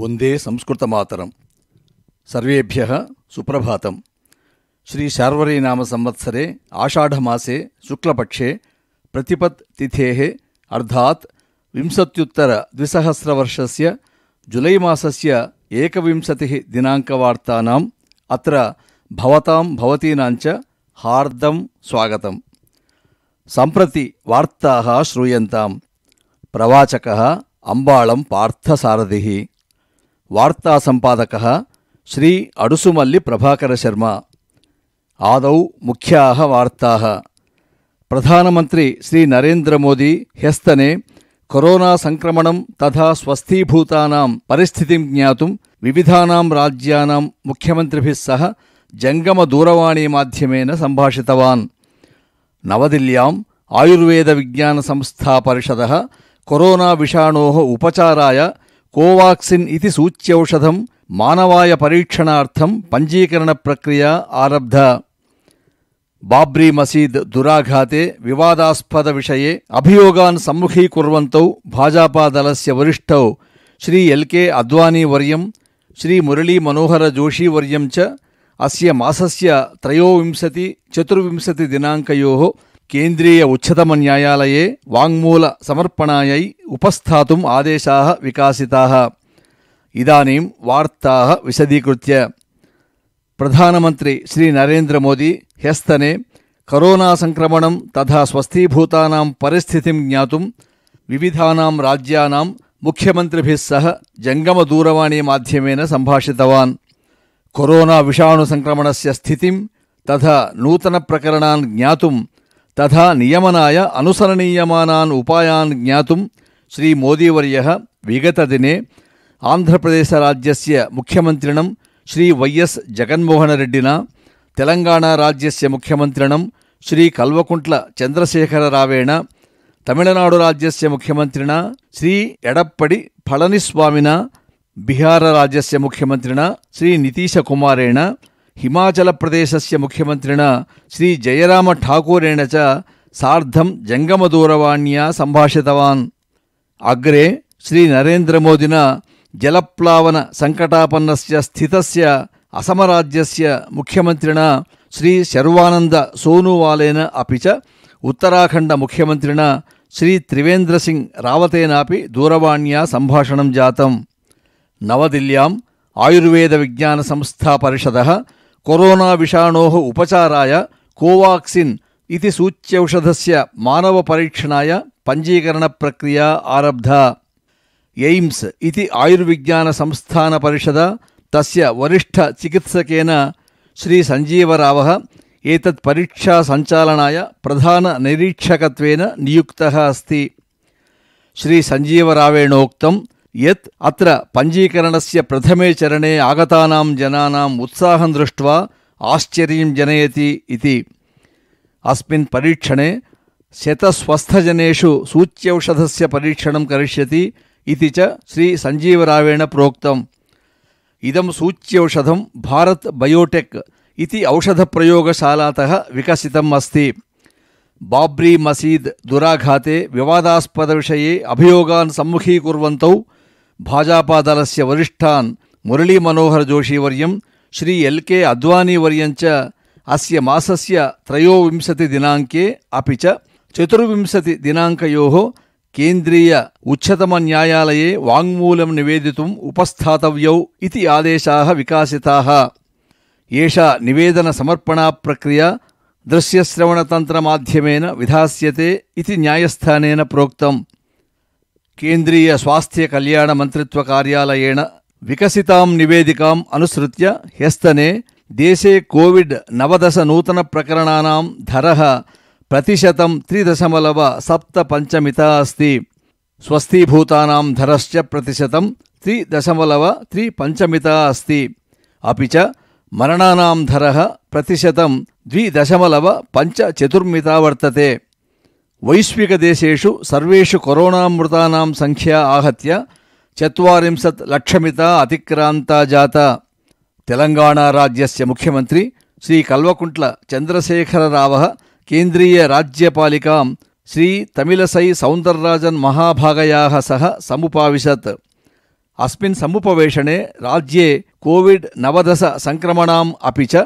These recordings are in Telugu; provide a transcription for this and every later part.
वन्दे संस्कृतमातरं सर्वेभ्यः सुप्रभातं श्रीशार्वरीनामसंवत्सरे आषाढमासे शुक्लपक्षे संवत्सरे तिथेः अर्थात् विंशत्युत्तरद्विसहस्रवर्षस्य जुलै मासस्य एकविंशतिः दिनाङ्कवार्तानाम् अत्र भवतां भवतीनां च हार्दं स्वागतम् सम्प्रति वार्ताः श्रूयन्ताम् प्रवाचकः अम्बाळं पार्थसारथिः वार्तासम्पादकः श्री आदौ अडुसुमल्लिप्रभाकरशर्मार्ताः प्रधानमन्त्री श्रीनरेन्द्रमोदी ह्यस्तने कोरोनासङ्क्रमणम् तथा स्वस्थीभूतानां परिस्थितिम् ज्ञातुम् विविधानाम् राज्यानाम् मुख्यमन्त्रिभिः सह जङ्गमदूरवाणीमाध्यमेन सम्भाषितवान् नवदिल्ल्याम् आयुर्वेदविज्ञानसंस्थापरिषदः कोरोनाविषाणोः उपचाराय కోవాక్సిన్ ఇది సూచ్యౌషధం మానవాయ పరీక్షణార్థం పంజీకరణ ప్రక్రియ ఆరబ్ధ బాబ్రీ మసీద్ దురాఘాతే వివాదాస్పద విషయే అభియోగాన్ సమ్ముఖీకుర్వంతౌ భాజపాదళస్య వరిష్టౌ శ్రీ ఎల్కే అద్వానీవర్యం శ్రీ మురళీ మనోహర జోషీవర్యం చ అస్య మాసస్య త్రయోవింశతి చతుర్వింశతి దినాంకయోః केन्द्रीय उच्चतमन्यायालये वाङ्मूलसमर्पणायै उपस्थातुम् आदेशाः विकासिताः इदानीं वार्ताः विशदीकृत्य प्रधानमन्त्री श्रीनरेन्द्रमोदी ह्यस्तने करोनासङ्क्रमणं तथा स्वस्थीभूतानां परिस्थितिं ज्ञातुं विविधानां राज्यानां मुख्यमन्त्रिभिस्सह जङ्गमदूरवाणीमाध्यमेन सम्भाषितवान् कोरोना विषाणुसङ्क्रमणस्य स्थितिं तथा नूतनप्रकरणान् ज्ञातुं తథా నియమనాయ అనుసరణీయమానాన్ ఉపాయాన్ జ్ఞాతుం శ్రీ మోదీవర్య విగతదినే ఆంధ్రప్రదేశరాజ్యస్య ముఖ్యమంత్రిణం శ్రీ వైఎస్ జగన్మోహనరెడ్డిన తెలంగాణరాజ్యస్య ముఖ్యమంత్రిణం శ్రీ కల్వకుంట్ల చంద్రశేఖరరావేణ తమిళనాడు తమిళనాడురాజ్యస్య ముఖ్యమంత్రిణ శ్రీ ఎడప్పడి పళనిస్వామిన బిహారరాజ్యస్య ముఖ్యమంత్రిణ శ్రీ నితీశకుమారేణ हिमाचलप्रदेशस्य मुख्यमन्त्रिणा श्रीजयरामठाकोरेण च सार्धं जङ्गमदूरवाण्या सम्भाषितवान् अग्रे श्रीनरेन्द्रमोदिना जलप्लावनसङ्कटापन्नस्य स्थितस्य असमराज्यस्य मुख्यमन्त्रिणा श्रीशर्वानन्दसोनूवालेन अपि च उत्तराखण्डमुख्यमन्त्रिणा श्रीत्रिवेन्द्रसिङ्ग् रावतेनापि दूरवाण्या सम्भाषणं जातम् नवदिल्ल्याम् आयुर्वेदविज्ञानसंस्थापरिषदः कोरोना विषाणोः उपचाराय कोवाक्सिन् इति सूच्यौषधस्य मानवपरीक्षणाय पञ्जीकरणप्रक्रिया आरब्धा एम्स् इति आयुर्विज्ञानसंस्थानपरिषदा तस्य वरिष्ठचिकित्सकेन श्रीसञ्जीवरावः एतत् परीक्षासञ्चालनाय प्रधाननिरीक्षकत्वेन नियुक्तः अस्ति श्रीसञ्जीवरावेणोक्तम् यत् अत्र पञ्जीकरणस्य प्रथमे चरणे आगतानां जनानाम् उत्साहं दृष्ट्वा आश्चर्यं जनयति इति अस्मिन् परीक्षणे शतस्वस्थजनेषु सूच्यौषधस्य परीक्षणं करिष्यति इति च श्रीसञ्जीवरावेण प्रोक्तम् इदं सूच्यौषधं भारत् बयोटेक् इति औषधप्रयोगशालातः विकसितम् अस्ति बाब्री मसीद् दुराघाते विवादास्पदविषये अभियोगान् सम्मुखीकुर्वन्तौ भाजपादलस्य वरिष्ठान् मुरलीमनोहरजोशीवर्यम् श्री एल् के अद्वानीवर्यम् अस्य मासस्य त्रयोविंशतिदिनाङ्के अपि च चतुर्विंशतिदिनाङ्कयोः केन्द्रीय उच्चतमन्यायालये वाङ्मूलं निवेदितुम् उपस्थातव्यौ इति आदेशाः विकासिताः एषा निवेदनसमर्पणाप्रक्रिया दृश्यश्रवणतन्त्रमाध्यमेन विधास्यते इति न्यायस्थानेन प्रोक्तम् కేంద్రీయ స్వాస్థ్య కళ్యాణ మంత్రిత్వ కార్యాలయేణ వికసితాం నివేదికాం అనుసృత్య హ్యస్తనే దేశే కోవిడ్ నవదశ నూతన ప్రకరణానాం ధర ప్రతిశతం త్రిదశమలవ సప్త పంచమిత అస్తి స్వస్థీభూతానాం ధరశ్చ ప్రతిశతం త్రిదశమలవ త్రి పంచమిత అస్తి అపిచ మరణానాం ధర ప్రతిశతం ద్విదశమలవ పంచ చతుర్మిత వర్తతే वैश्विकदेशेषु सर्वेषु कोरोणामृतानां संख्या आहत्य चत्वारिंशत् लक्षमिता अतिक्रान्ता जाता तेलङ्गाणाराज्यस्य मुख्यमन्त्री श्रीकल्वकुण्ट्लचन्द्रशेखररावः केन्द्रीयराज्यपालिकां श्रीतमिलसै सौन्दरराजन् महाभागयाः सह समुपाविशत् अस्मिन् समुपवेशने राज्ये कोविड् नवदश सङ्क्रमणाम् अपि च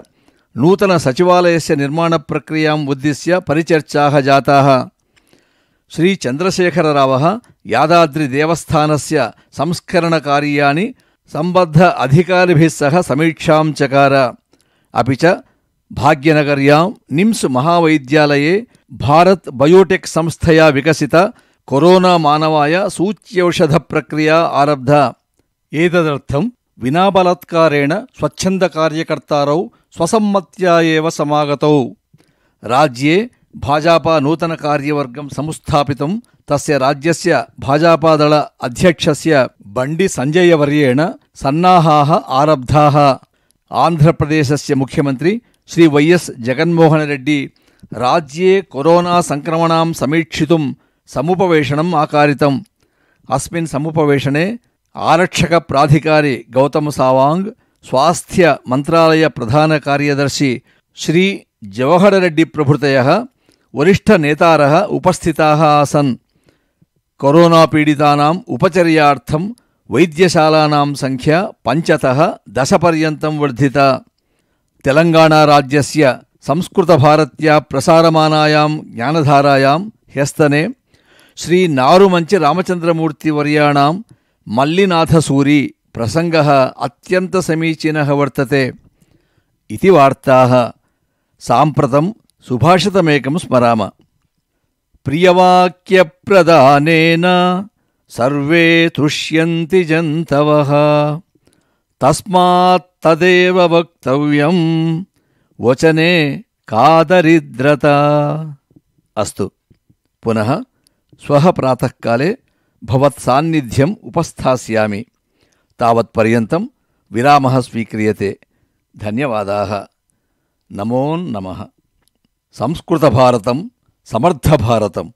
नूतनसचिवालयस्य निर्माणप्रक्रियाम् उद्दिश्य परिचर्चाः जाताः శ్రీ చంద్రశేఖరరావ యాదాద్రి దేవస్థానస్య సంస్కరణ కార్యాన్ని సంబద్ధ అధికారిభిస్ సహ సమీక్షాం చకార అపి చ భాగ్యనగర్యాం నిమ్స్ మహావైద్యాలయే భారత్ బయోటెక్ సంస్థయా వికసిత కరోనా మానవాయ సూచ్యౌషధ ప్రక్రియ ఆరబ్ధ ఏతదర్థం వినాబలత్కారేణ స్వచ్ఛంద కార్యకర్తారౌ స్వసమ్మత్యా ఏవ సమాగతౌ రాజ్యే భాజపా నూతన కార్యవర్గం సంస్థాపితం తస్య రాజ్యస్య భాజపాదళ అధ్యక్షస్య బండి సంజయవర్యేణ సన్నాహాః ఆరబ్ధాః ఆంధ్రప్రదేశస్య ముఖ్యమంత్రి శ్రీ వైఎస్ జగన్మోహనరెడ్డి రాజ్యే కరోనా సంక్రమణాం సమీక్షితుం సముపవేశనం ఆకారితం అస్మిన్ సముపవేశనే ఆరక్షక ప్రాధికారి గౌతమ్ సావాంగ్ స్వాస్థ్య మంత్రాలయ ప్రధాన కార్యదర్శి శ్రీ జవహరరెడ్డి ప్రభుతయ वरिष्ठनेतारः उपस्थिताः आसन् कोरोनापीडितानाम् उपचर्यार्थं वैद्यशालानां सङ्ख्या पञ्चतः दशपर्यन्तं वर्धिता तेलङ्गाणाराज्यस्य संस्कृतभारत्या प्रसारमानायां ज्ञानधारायां ह्यस्तने श्रीनारुमञ्च रामचन्द्रमूर्तिवर्याणां मल्लिनाथसूरी प्रसङ्गः अत्यन्तसमीचीनः वर्तते इति वार्ताः साम्प्रतं सुभाषितमेकं स्मराम प्रियवाक्यप्रदानेन सर्वे तुष्यन्ति जन्तवः तस्मात् तदेव वक्तव्यं वचने का दरिद्रता अस्तु पुनः श्वः प्रातःकाले भवत्सान्निध्यम् उपस्थास्यामि तावत्पर्यन्तं विरामः स्वीक्रियते धन्यवादाः नमो नमः సంస్కృత భారతం సమర్థ భారతం